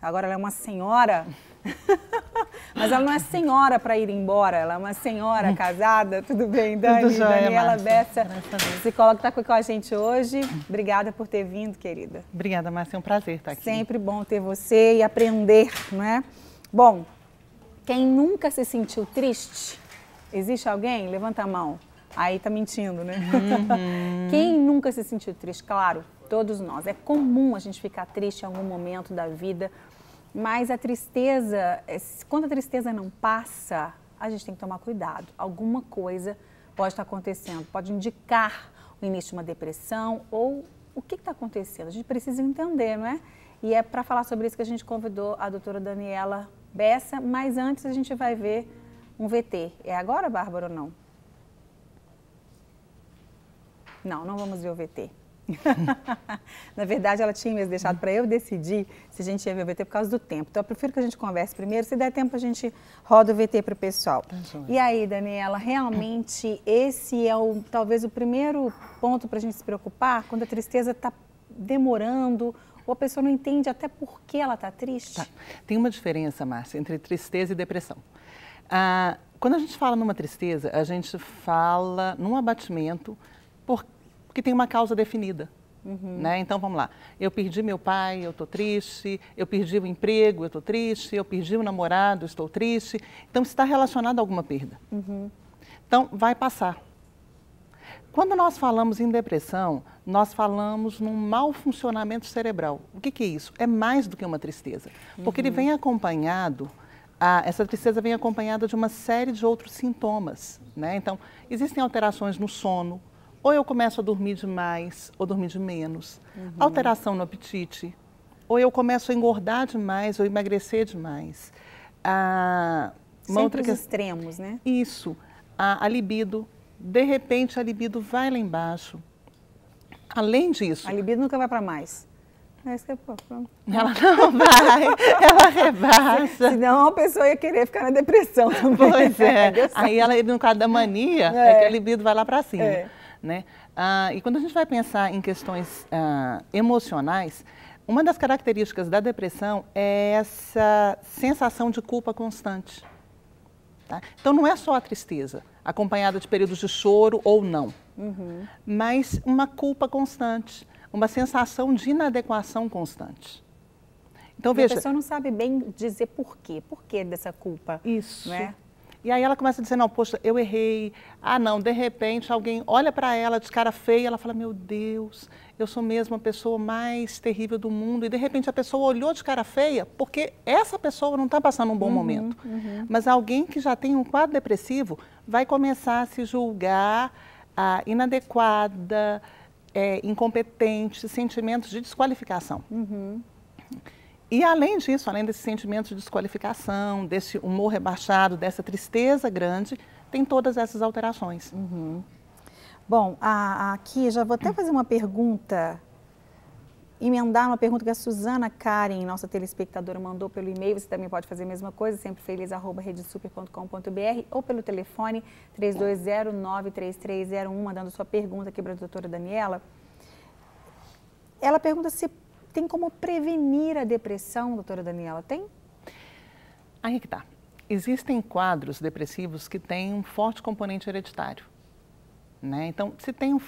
agora ela é uma senhora. Mas ela não é senhora para ir embora, ela é uma senhora hum. casada. Tudo bem, Dani? Tudo joia, Daniela Bessa, psicóloga que está com a gente hoje. Obrigada por ter vindo, querida. Obrigada, Márcia. É um prazer estar aqui. Sempre bom ter você e aprender, não é? Bom, quem nunca se sentiu triste, existe alguém? Levanta a mão. Aí tá mentindo, né? Uhum. Quem nunca se sentiu triste? Claro, todos nós. É comum a gente ficar triste em algum momento da vida, mas a tristeza, é, quando a tristeza não passa, a gente tem que tomar cuidado. Alguma coisa pode estar acontecendo, pode indicar o início de uma depressão ou o que está acontecendo. A gente precisa entender, não é? E é para falar sobre isso que a gente convidou a doutora Daniela Bessa, mas antes a gente vai ver um VT. É agora, Bárbara, ou não? Não, não vamos ver o VT. Na verdade, ela tinha mesmo deixado para eu decidir se a gente ia ver o VT por causa do tempo. Então, eu prefiro que a gente converse primeiro. Se der tempo, a gente roda o VT para o pessoal. Tá e aí, Daniela, realmente esse é o, talvez o primeiro ponto para a gente se preocupar quando a tristeza está demorando ou a pessoa não entende até por que ela está triste? Tá. Tem uma diferença, Márcia, entre tristeza e depressão. Ah, quando a gente fala numa tristeza, a gente fala num abatimento porque tem uma causa definida. Uhum. Né? Então vamos lá. Eu perdi meu pai, eu estou triste. Eu perdi o emprego, eu estou triste. Eu perdi o namorado, estou triste. Então está relacionado a alguma perda. Uhum. Então vai passar. Quando nós falamos em depressão, nós falamos num mau funcionamento cerebral. O que, que é isso? É mais do que uma tristeza, porque uhum. ele vem acompanhado ah, essa tristeza vem acompanhada de uma série de outros sintomas. Né? Então, existem alterações no sono, ou eu começo a dormir demais ou dormir de menos. Uhum. Alteração no apetite. Ou eu começo a engordar demais ou emagrecer demais. Ah, Sempre outra... os extremos, né? Isso. A, a libido. De repente, a libido vai lá embaixo. Além disso... A libido nunca vai para mais. É é ela não vai, ela rebaixa. Senão a pessoa ia querer ficar na depressão também. Pois é. Aí ela, no caso da mania, é, é que a libido vai lá para cima. É. Né? Ah, e quando a gente vai pensar em questões ah, emocionais, uma das características da depressão é essa sensação de culpa constante. Tá? Então não é só a tristeza, acompanhada de períodos de choro ou não, uhum. mas uma culpa constante, uma sensação de inadequação constante. Então, veja, a pessoa não sabe bem dizer por quê, por que dessa culpa. Isso. Né? E aí ela começa a dizer, não, poxa, eu errei. Ah, não, de repente alguém olha para ela de cara feia, ela fala, meu Deus, eu sou mesmo a pessoa mais terrível do mundo. E de repente a pessoa olhou de cara feia porque essa pessoa não está passando um bom uhum, momento. Uhum. Mas alguém que já tem um quadro depressivo vai começar a se julgar ah, inadequada, é, incompetente, sentimentos de desqualificação. Uhum. E além disso, além desse sentimento de desqualificação, desse humor rebaixado, dessa tristeza grande, tem todas essas alterações. Uhum. Bom, a, a, aqui já vou até fazer uma pergunta, emendar uma pergunta que a Suzana Karen, nossa telespectadora, mandou pelo e-mail. Você também pode fazer a mesma coisa, sempre feliz, arroba, redesuper.com.br ou pelo telefone 3209-3301, mandando sua pergunta aqui para a doutora Daniela. Ela pergunta se tem como prevenir a depressão, doutora Daniela? Tem? Aí é que tá. Existem quadros depressivos que têm um forte componente hereditário. Né? Então, se, tem um,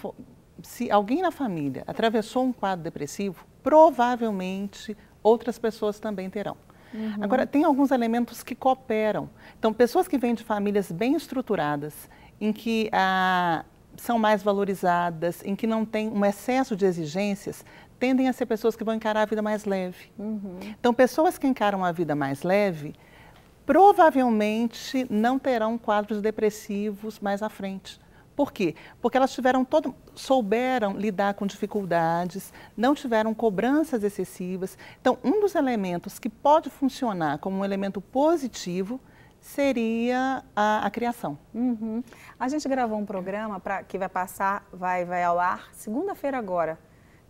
se alguém na família atravessou um quadro depressivo, provavelmente outras pessoas também terão. Uhum. Agora, tem alguns elementos que cooperam. Então, pessoas que vêm de famílias bem estruturadas, em que ah, são mais valorizadas, em que não tem um excesso de exigências, tendem a ser pessoas que vão encarar a vida mais leve. Uhum. Então, pessoas que encaram a vida mais leve provavelmente não terão quadros depressivos mais à frente. Por quê? Porque elas tiveram todo, souberam lidar com dificuldades, não tiveram cobranças excessivas. Então, um dos elementos que pode funcionar como um elemento positivo seria a, a criação. Uhum. A gente gravou um programa pra, que vai passar, vai, vai ao ar segunda-feira agora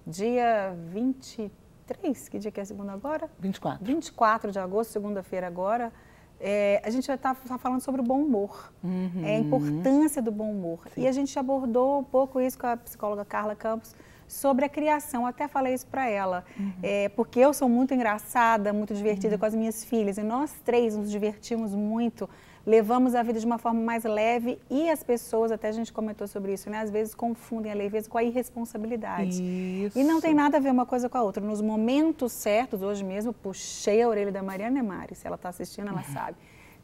dia 23, que dia que é segunda agora? 24. 24 de agosto, segunda-feira agora. É, a gente já está tá falando sobre o bom humor, uhum. é, a importância do bom humor. Sim. E a gente abordou um pouco isso com a psicóloga Carla Campos sobre a criação. Eu até falei isso para ela, uhum. é, porque eu sou muito engraçada, muito divertida uhum. com as minhas filhas, e nós três nos divertimos muito levamos a vida de uma forma mais leve e as pessoas, até a gente comentou sobre isso, né? Às vezes confundem a leveza com a irresponsabilidade. Isso. E não tem nada a ver uma coisa com a outra. Nos momentos certos, hoje mesmo, puxei a orelha da Mariana Mari, se ela está assistindo, ela uhum. sabe.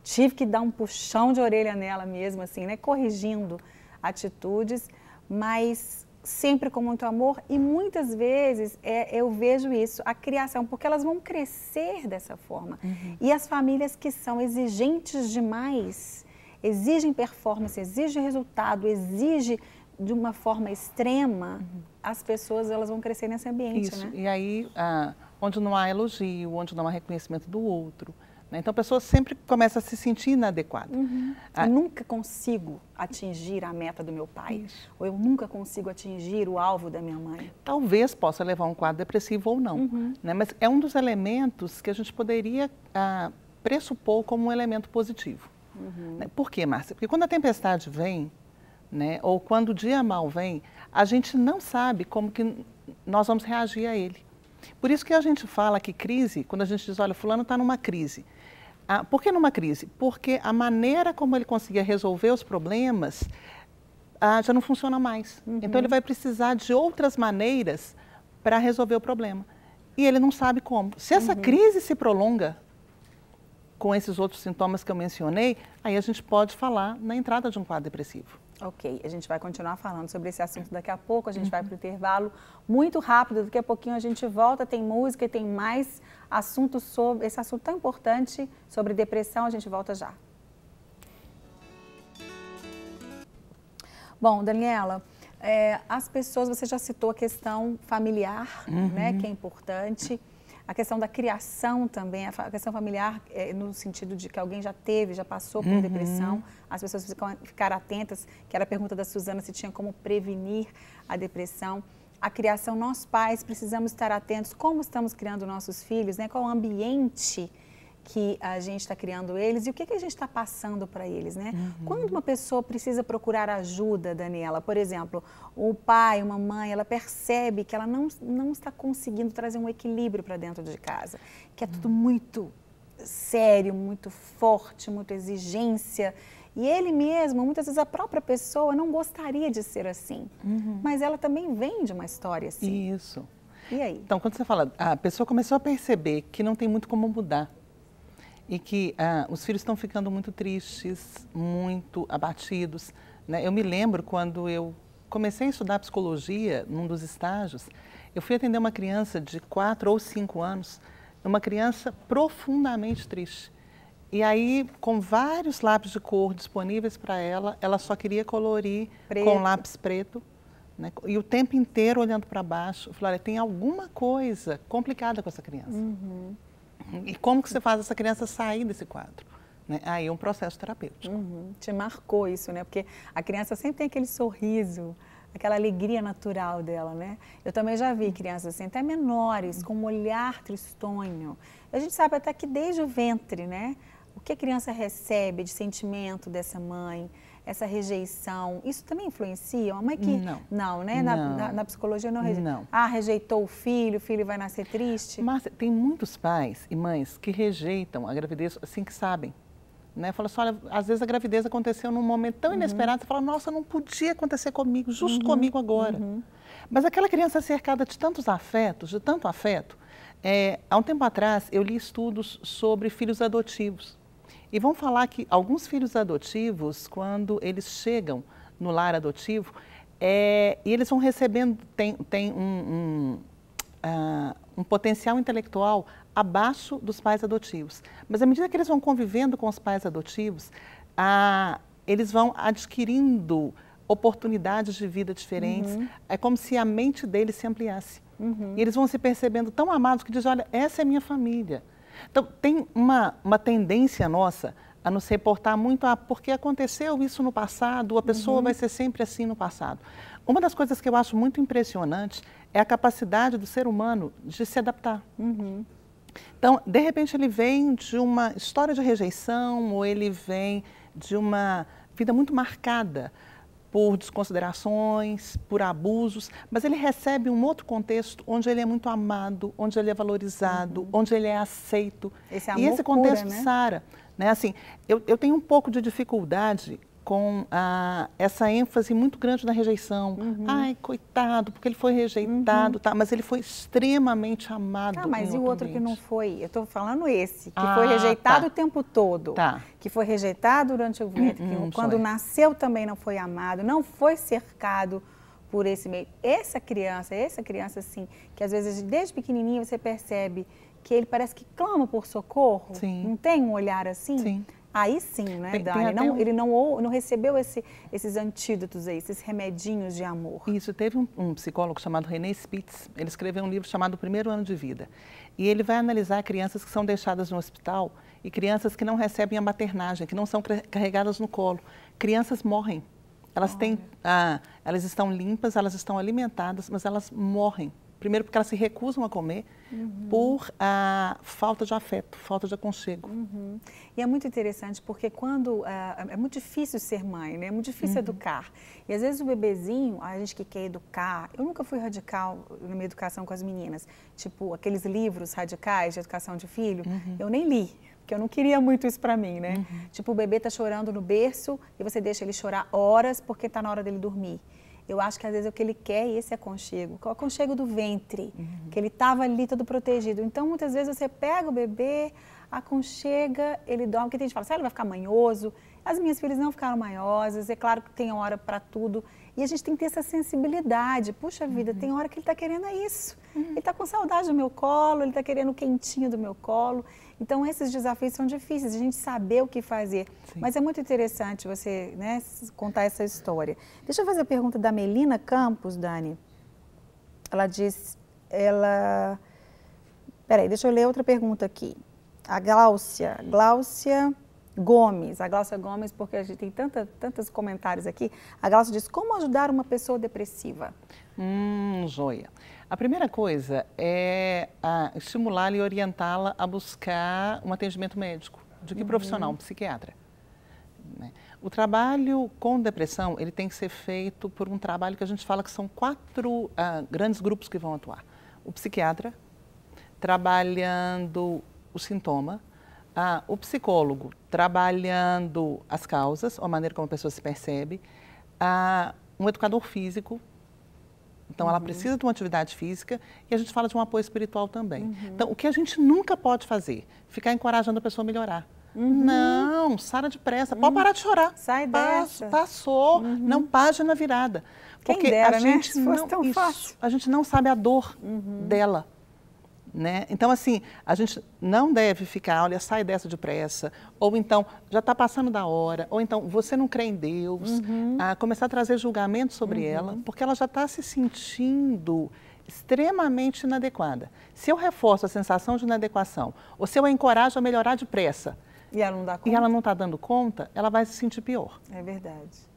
Tive que dar um puxão de orelha nela mesmo, assim, né? Corrigindo atitudes, mas sempre com muito amor e muitas vezes é, eu vejo isso, a criação, porque elas vão crescer dessa forma. Uhum. E as famílias que são exigentes demais, exigem performance, exigem resultado, exigem de uma forma extrema, uhum. as pessoas elas vão crescer nesse ambiente, isso. né? E aí, ah, onde não há elogio, onde não há reconhecimento do outro, né? Então a pessoa sempre começa a se sentir inadequada. Uhum. Ah, eu nunca consigo atingir a meta do meu pai. Isso. Ou eu nunca consigo atingir o alvo da minha mãe. Talvez possa levar um quadro depressivo ou não. Uhum. Né? Mas é um dos elementos que a gente poderia ah, pressupor como um elemento positivo. Uhum. Né? Por quê, Márcia? Porque quando a tempestade vem, né, ou quando o dia mal vem, a gente não sabe como que nós vamos reagir a ele. Por isso que a gente fala que crise, quando a gente diz, olha, fulano está numa crise. Ah, por que numa crise? Porque a maneira como ele conseguia resolver os problemas ah, já não funciona mais. Uhum. Então ele vai precisar de outras maneiras para resolver o problema. E ele não sabe como. Se essa uhum. crise se prolonga com esses outros sintomas que eu mencionei, aí a gente pode falar na entrada de um quadro depressivo. Ok, a gente vai continuar falando sobre esse assunto daqui a pouco, a gente uhum. vai para o intervalo muito rápido, daqui a pouquinho a gente volta, tem música e tem mais assuntos sobre esse assunto tão importante sobre depressão, a gente volta já. Bom, Daniela, é, as pessoas, você já citou a questão familiar, né, uhum. né, que é importante a questão da criação também, a questão familiar, é, no sentido de que alguém já teve, já passou por uhum. depressão, as pessoas ficam, ficar atentas, que era a pergunta da Suzana se tinha como prevenir a depressão a criação, nós pais precisamos estar atentos como estamos criando nossos filhos, né? qual o ambiente que a gente está criando eles e o que, que a gente está passando para eles, né? Uhum. Quando uma pessoa precisa procurar ajuda, Daniela, por exemplo, o pai, uma mãe, ela percebe que ela não, não está conseguindo trazer um equilíbrio para dentro de casa, que é tudo uhum. muito sério, muito forte, muita exigência. E ele mesmo, muitas vezes a própria pessoa não gostaria de ser assim, uhum. mas ela também vem de uma história assim. Isso. E aí? Então, quando você fala, a pessoa começou a perceber que não tem muito como mudar e que ah, os filhos estão ficando muito tristes, muito abatidos. Né? Eu me lembro quando eu comecei a estudar psicologia, num dos estágios, eu fui atender uma criança de 4 ou 5 anos, uma criança profundamente triste. E aí, com vários lápis de cor disponíveis para ela, ela só queria colorir preto. com lápis preto. Né? E o tempo inteiro olhando para baixo, eu falei, olha, tem alguma coisa complicada com essa criança. Uhum. E como que você faz essa criança sair desse quadro? Né? Aí é um processo terapêutico. Uhum. Te marcou isso, né? Porque a criança sempre tem aquele sorriso, aquela alegria natural dela, né? Eu também já vi crianças assim, até menores, com um olhar tristonho. A gente sabe até que desde o ventre, né? O que a criança recebe de sentimento dessa mãe? essa rejeição, isso também influencia? Uma mãe que. Não. Não, né? Na, não. na, na psicologia não rejeita. Não. Ah, rejeitou o filho, o filho vai nascer triste? Mas tem muitos pais e mães que rejeitam a gravidez assim que sabem. Né? Fala assim, olha, às vezes a gravidez aconteceu num momento tão uhum. inesperado, você fala, nossa, não podia acontecer comigo, justo uhum. comigo agora. Uhum. Mas aquela criança cercada de tantos afetos, de tanto afeto. É, há um tempo atrás, eu li estudos sobre filhos adotivos. E vamos falar que alguns filhos adotivos, quando eles chegam no lar adotivo, é, e eles vão recebendo, tem, tem um, um, uh, um potencial intelectual abaixo dos pais adotivos. Mas à medida que eles vão convivendo com os pais adotivos, eles vão adquirindo oportunidades de vida diferentes. Uhum. É como se a mente deles se ampliasse. Uhum. E eles vão se percebendo tão amados que dizem, olha, essa é minha família. Então, tem uma, uma tendência nossa a nos reportar muito a porque aconteceu isso no passado, a pessoa uhum. vai ser sempre assim no passado. Uma das coisas que eu acho muito impressionante é a capacidade do ser humano de se adaptar. Uhum. Então, de repente, ele vem de uma história de rejeição ou ele vem de uma vida muito marcada por desconsiderações, por abusos, mas ele recebe um outro contexto onde ele é muito amado, onde ele é valorizado, uhum. onde ele é aceito. Esse amor e esse contexto, cura, né? Sara, né? Assim, eu, eu tenho um pouco de dificuldade com ah, essa ênfase muito grande na rejeição. Uhum. Ai, coitado, porque ele foi rejeitado, uhum. tá? Mas ele foi extremamente amado. Ah, mas e o outro que não foi? Eu estou falando esse, que ah, foi rejeitado tá. o tempo todo. Tá. Que foi rejeitado durante o ventre, uhum, hum, quando nasceu também não foi amado, não foi cercado por esse meio. Essa criança, essa criança assim, que às vezes desde pequenininho você percebe que ele parece que clama por socorro, Sim. não tem um olhar assim? Sim Aí sim, né, tem, Dani? Tem não, um... Ele não, não recebeu esse, esses antídotos aí, esses remedinhos de amor. Isso, teve um, um, psicólogo chamado René Spitz, ele escreveu um livro chamado Primeiro Ano de Vida. E ele vai analisar crianças que são deixadas no hospital e crianças que não recebem a maternagem, que não são carregadas no colo. Crianças morrem. Elas, têm, ah, elas estão limpas, elas estão alimentadas, mas elas morrem Primeiro porque elas se recusam a comer uhum. por a falta de afeto, falta de aconchego. Uhum. E é muito interessante porque quando uh, é muito difícil ser mãe, né? É muito difícil uhum. educar. E às vezes o bebezinho, a gente que quer educar, eu nunca fui radical na minha educação com as meninas, tipo aqueles livros radicais de educação de filho, uhum. eu nem li porque eu não queria muito isso para mim, né? Uhum. Tipo, o bebê tá chorando no berço e você deixa ele chorar horas porque tá na hora dele dormir. Eu acho que às vezes o que ele quer é esse aconchego, o aconchego do ventre, uhum. que ele estava ali todo protegido. Então, muitas vezes você pega o bebê, aconchega, ele dorme, porque tem gente que fala, que assim, ah, ele vai ficar manhoso. As minhas filhas não ficaram manhosas, é claro que tem hora para tudo. E a gente tem que ter essa sensibilidade. Puxa vida, uhum. tem hora que ele está querendo é isso. Uhum. Ele está com saudade do meu colo, ele está querendo quentinho do meu colo. Então, esses desafios são difíceis, a gente saber o que fazer. Sim. Mas é muito interessante você né, contar essa história. Deixa eu fazer a pergunta da Melina Campos, Dani. Ela diz, ela... Peraí, deixa eu ler outra pergunta aqui. A Gláucia. Gláucia... Gomes, a Glaucia Gomes, porque a gente tem tanta, tantos comentários aqui. A Glaucia diz: como ajudar uma pessoa depressiva? Hum, joia. A primeira coisa é ah, estimular e orientá-la a buscar um atendimento médico. De que uhum. profissional? Um psiquiatra. Né? O trabalho com depressão ele tem que ser feito por um trabalho que a gente fala que são quatro uh, grandes grupos que vão atuar. O psiquiatra trabalhando o sintoma, ah, o psicólogo trabalhando as causas, a maneira como a pessoa se percebe, ah, um educador físico. Então, uhum. ela precisa de uma atividade física e a gente fala de um apoio espiritual também. Uhum. Então, o que a gente nunca pode fazer? Ficar encorajando a pessoa a melhorar. Uhum. Não, sara depressa. Uhum. Pode parar de chorar. Sai Passo, dessa. Passou, uhum. não página virada. Quem Porque dera, a né? gente né? não, isso, a gente não sabe a dor uhum. dela. Né? Então, assim, a gente não deve ficar, olha, sai dessa depressa, ou então, já está passando da hora, ou então, você não crê em Deus, uhum. a ah, começar a trazer julgamento sobre uhum. ela, porque ela já está se sentindo extremamente inadequada. Se eu reforço a sensação de inadequação, ou se eu a encorajo a melhorar depressa, e ela não dá conta. E ela não está dando conta, ela vai se sentir pior. É verdade.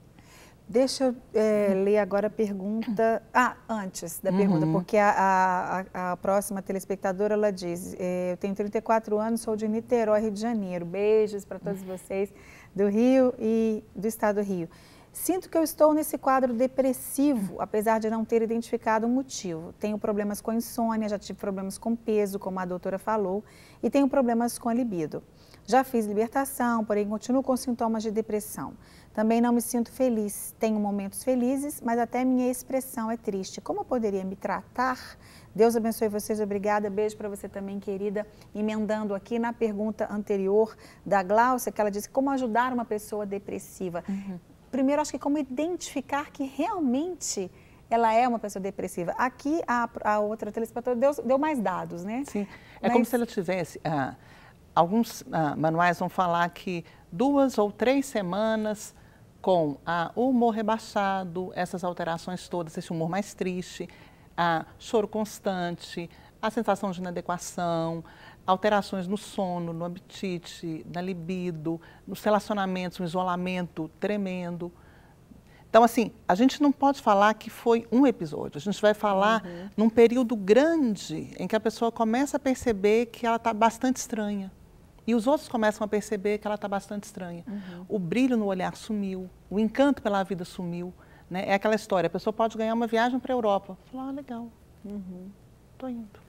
Deixa eu é, ler agora a pergunta. Ah, antes da uhum. pergunta, porque a, a, a, próxima telespectadora ela diz: é, Eu tenho 34 anos, sou de Niterói, Rio de Janeiro. Beijos para todos uhum. vocês do Rio e do estado do Rio. Sinto que eu estou nesse quadro depressivo, apesar de não ter identificado o motivo. Tenho problemas com insônia, já tive problemas com peso, como a doutora falou, e tenho problemas com a libido. Já fiz libertação, porém continuo com sintomas de depressão. Também não me sinto feliz. Tenho momentos felizes, mas até minha expressão é triste. Como eu poderia me tratar? Deus abençoe vocês, obrigada. Beijo para você também, querida. Emendando aqui na pergunta anterior da Glaucia, que ela disse como ajudar uma pessoa depressiva. Uhum primeiro, acho que como identificar que realmente ela é uma pessoa depressiva. Aqui, a, a outra telespectadora deu, deu mais dados, né? Sim. É Mas... como se ela tivesse. Ah, alguns ah, manuais vão falar que duas ou três semanas com ah, o humor rebaixado, essas alterações todas, esse humor mais triste, ah, choro constante, a sensação de inadequação, alterações no sono, no apetite, na libido, nos relacionamentos, um isolamento tremendo. Então, assim, a gente não pode falar que foi um episódio. A gente vai falar uhum. num período grande em que a pessoa começa a perceber que ela está bastante estranha. E os outros começam a perceber que ela está bastante estranha. Uhum. O brilho no olhar sumiu, o encanto pela vida sumiu. Né? É aquela história, a pessoa pode ganhar uma viagem para a Europa. Falar, ah, legal, estou uhum. indo.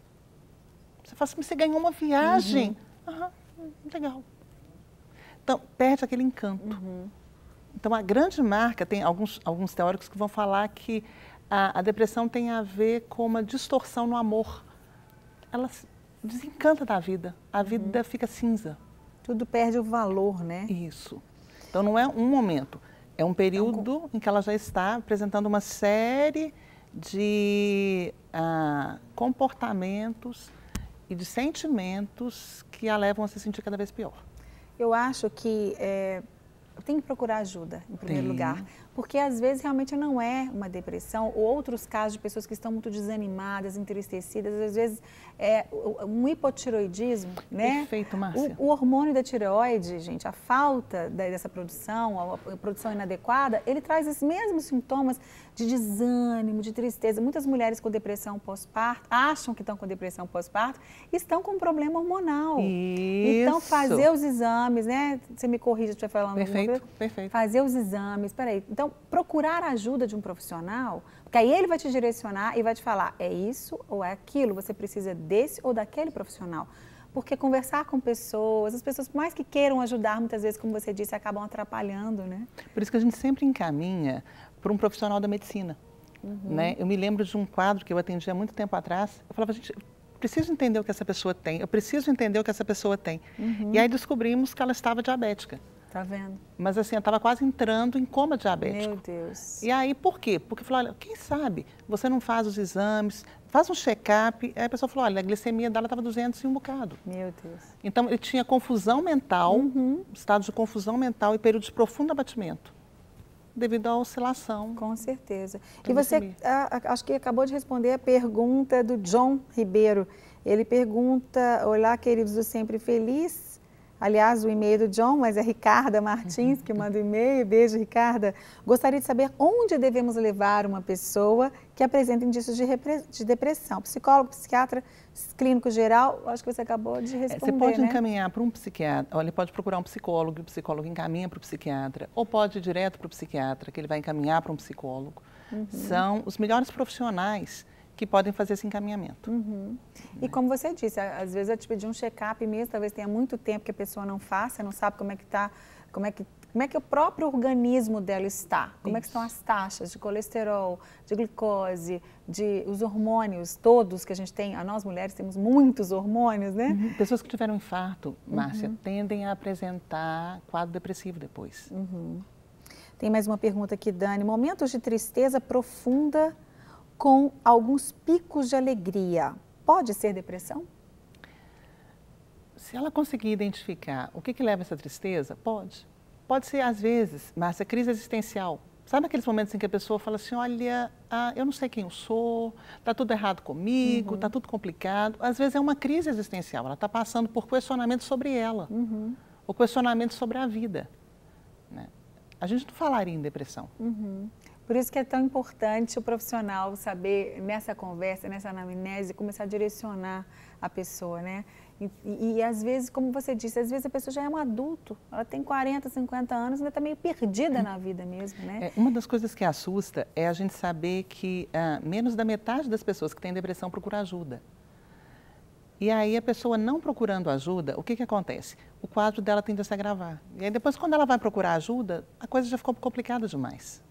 Você fala assim, você ganhou uma viagem. Uhum. Uhum, legal. Então, perde aquele encanto. Uhum. Então, a grande marca, tem alguns, alguns teóricos que vão falar que a, a, depressão tem a ver com uma distorção no amor. Ela desencanta da vida. A uhum. vida uhum. fica cinza. Tudo perde o valor, né? Isso. Então, não é um momento. É um período então, em que ela já está apresentando uma série de ah, comportamentos e de sentimentos que a levam a se sentir cada vez pior. Eu acho que é, tem que procurar ajuda, em primeiro lugar. Porque às vezes realmente não é uma depressão, ou outros casos de pessoas que estão muito desanimadas, entristecidas, às vezes é um hipotiroidismo, né? Perfeito, Márcia. O, o hormônio da tireoide, gente, a falta dessa produção, a produção inadequada, ele traz esses mesmos sintomas de desânimo, de tristeza. Muitas mulheres com depressão pós-parto acham que estão com depressão pós-parto estão com um problema hormonal. Isso. Então, fazer os exames, né? Você me corrige se estiver falando Perfeito Perfeito, perfeito. Fazer os exames, peraí. Então, procurar a ajuda de um profissional, porque aí ele vai te direcionar e vai te falar, é isso ou é aquilo, você precisa desse ou daquele profissional. Porque conversar com pessoas, as pessoas, por mais que queiram ajudar, muitas vezes, como você disse, acabam atrapalhando, né? Por isso que a gente sempre encaminha para um profissional da medicina. Uhum. Né? Eu me lembro de um quadro que eu atendi há muito tempo atrás. Eu falava, gente, eu preciso entender o que essa pessoa tem, eu preciso entender o que essa pessoa tem. Uhum. E aí descobrimos que ela estava diabética. Tá vendo? Mas assim, eu estava quase entrando em coma diabético. Meu Deus. E aí, por quê? Porque falou, olha, quem sabe você não faz os exames, faz um check-up. Aí a pessoa falou, olha, a glicemia dela estava 200 e um bocado. Meu Deus. Então, ele tinha confusão mental, uhum. estado de confusão mental e período de profundo abatimento devido à oscilação. Com certeza. E você, a, a, acho que acabou de responder a pergunta do John Ribeiro. Ele pergunta: Olá, queridos do Sempre Feliz. Aliás, o e-mail do John, mas é Ricarda Martins que manda o e-mail. Beijo, Ricarda. Gostaria de saber onde devemos levar uma pessoa que apresenta indícios de, de depressão. Psicólogo, psiquiatra, clínico geral, acho que você acabou de é, responder. Você pode né? encaminhar para um psiquiatra, ele pode procurar um psicólogo, o psicólogo encaminha para o psiquiatra, ou pode ir direto para o psiquiatra, que ele vai encaminhar para um psicólogo. Uhum. São os melhores profissionais que podem fazer esse encaminhamento. Uhum. E como você disse, às vezes eu te pedi um check-up mesmo, talvez tenha muito tempo que a pessoa não faça, não sabe como é que está, como é que como é que o próprio organismo dela está? Como Isso. é que estão as taxas de colesterol, de glicose, de os hormônios todos que a gente tem? A ah, nós mulheres temos muitos hormônios, né? Uhum. Pessoas que tiveram infarto, Márcia, uhum. tendem a apresentar quadro depressivo depois. Uhum. Tem mais uma pergunta aqui, Dani. Momentos de tristeza profunda com alguns picos de alegria, pode ser depressão? Se ela conseguir identificar o que, que leva a essa tristeza, pode. Pode ser, às vezes, Márcia, é crise existencial. Sabe aqueles momentos em que a pessoa fala assim, olha, ah, eu não sei quem eu sou, está tudo errado comigo, está uhum. Tá tudo complicado. Às vezes é uma crise existencial, ela está passando por questionamento sobre ela, uhum. ou questionamento sobre a vida. Né? A gente não falaria em depressão. Uhum. Por isso que é tão importante o profissional saber, nessa conversa, nessa anamnese, começar a direcionar a pessoa, né? E, e, e, às vezes, como você disse, às vezes a pessoa já é um adulto, ela tem 40, 50 anos, ainda está meio perdida na vida mesmo, né? É, uma das coisas que assusta é a gente saber que ah, menos da metade das pessoas que têm depressão procura ajuda. E aí a pessoa não procurando ajuda, o que, que acontece? O quadro dela tende a se agravar. E aí depois, quando ela vai procurar ajuda, a coisa já ficou complicada demais.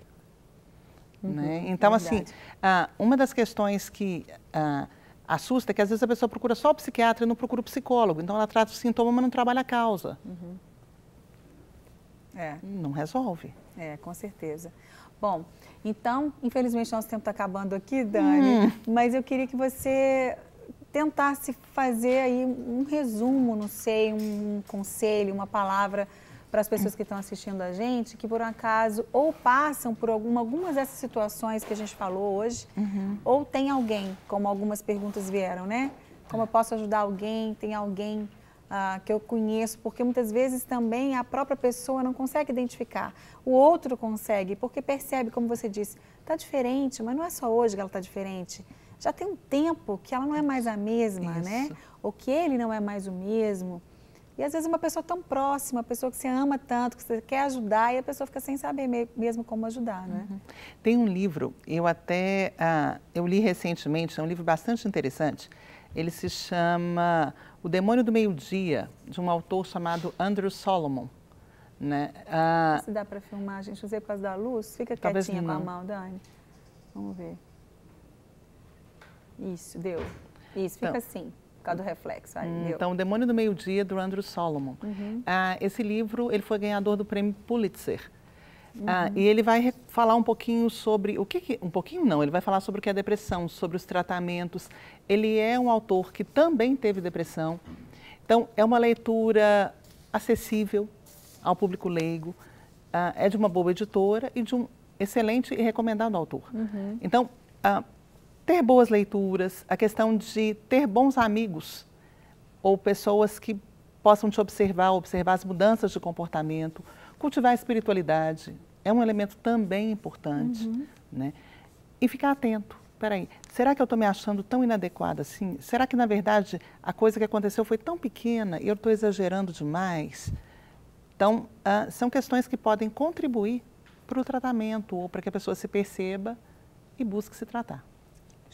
Uhum, né? Então, assim, verdade. assim, ah, uma das questões que ah, assusta é que às vezes a pessoa procura só o psiquiatra e não procura o psicólogo. Então, ela trata o sintoma, mas não trabalha a causa. Uhum. É. Não resolve. É, com certeza. Bom, então, infelizmente, nosso tempo está acabando aqui, Dani, hum. mas eu queria que você tentasse fazer aí um resumo, não sei, um conselho, uma palavra para as pessoas que estão assistindo a gente, que por um acaso ou passam por algumas dessas situações que a gente falou hoje, uhum. ou tem alguém, como algumas perguntas vieram, né? Como eu posso ajudar alguém? Tem alguém ah, que eu conheço? Porque muitas vezes também a própria pessoa não consegue identificar. O outro consegue, porque percebe, como você disse, está diferente, mas não é só hoje que ela está diferente já tem um tempo que ela não é mais a mesma, né? Isso. né? Ou que ele não é mais o mesmo. E às vezes uma pessoa tão próxima, uma pessoa que você ama tanto, que você quer ajudar, e a pessoa fica sem saber mesmo como ajudar, né? Uhum. Tem um livro, eu até ah, eu li recentemente, é um livro bastante interessante. Ele se chama O Demônio do Meio-Dia, de um autor chamado Andrew Solomon. Né? Uh, se dá para filmar, gente, usei por causa da luz, fica Talvez quietinha com a mão, Dani. Vamos ver. Isso, deu. Isso, fica então, assim por causa do reflexo. Aí, hum, então, O Demônio do Meio-Dia, do Andrew Solomon. Uhum. Ah, esse livro, ele foi ganhador do prêmio Pulitzer. Ah, uhum. e ele vai falar um pouquinho sobre o que, que, um pouquinho não, ele vai falar sobre o que é depressão, sobre os tratamentos. Ele é um autor que também teve depressão. Então é uma leitura acessível ao público leigo. Ah, é de uma boa editora e de um excelente e recomendado autor. Uhum. Então ah, ter boas leituras, a questão de ter bons amigos ou pessoas que possam te observar, observar as mudanças de comportamento, cultivar a espiritualidade é um elemento também importante, uhum. né? E ficar atento. Peraí, será que eu estou me achando tão inadequada assim? Será que na verdade a coisa que aconteceu foi tão pequena e eu estou exagerando demais? Então uh, são questões que podem contribuir para o tratamento ou para que a pessoa se perceba e busque se tratar.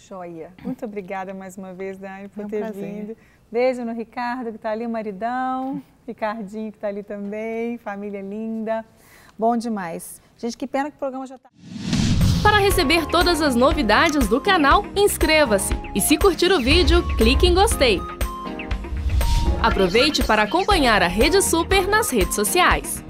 Joia. Muito obrigada mais uma vez, Dani, por é um ter prazer. vindo. Beijo no Ricardo, que está ali, o maridão. Ricardinho, que está ali também. Família linda. Bom demais. Gente, que pena que o programa já está... Para receber todas as novidades do canal, inscreva-se. E se curtir o vídeo, clique em gostei. Aproveite para acompanhar a Rede Super nas redes sociais.